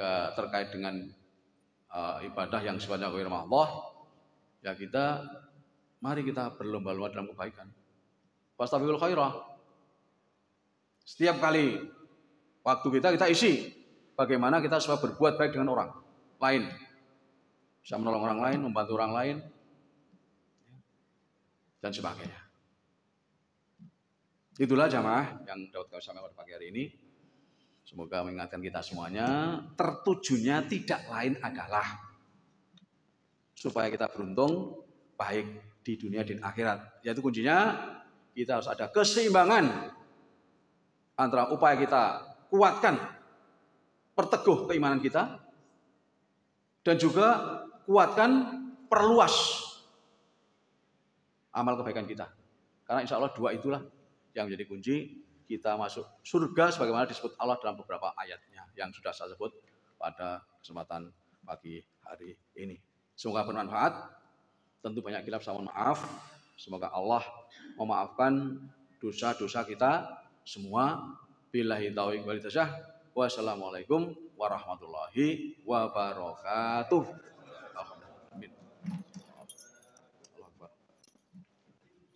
ketika terkait dengan uh, ibadah yang sifatnya kawir Allah, ya kita mari kita berlomba-lomba dalam kebaikan. Pastabiul khairah. Setiap kali waktu kita kita isi bagaimana kita supaya berbuat baik dengan orang lain. Bisa menolong orang lain, membantu orang lain dan sebagainya. Itulah jamaah yang dapat kami sampaikan pada pagi hari ini. Semoga mengingatkan kita semuanya, tertujunya tidak lain adalah supaya kita beruntung baik di dunia dan akhirat. Yaitu kuncinya kita harus ada keseimbangan antara upaya kita kuatkan, perteguh keimanan kita dan juga kuatkan, perluas amal kebaikan kita. Karena insya Allah dua itulah yang menjadi kunci kita masuk surga sebagaimana disebut Allah dalam beberapa ayatnya yang sudah saya sebut pada kesempatan pagi hari ini. Semoga bermanfaat. Tentu banyak kilap saya maaf. Semoga Allah memaafkan dosa-dosa kita semua. Billahi taufiq wal Wassalamualaikum warahmatullahi wabarakatuh.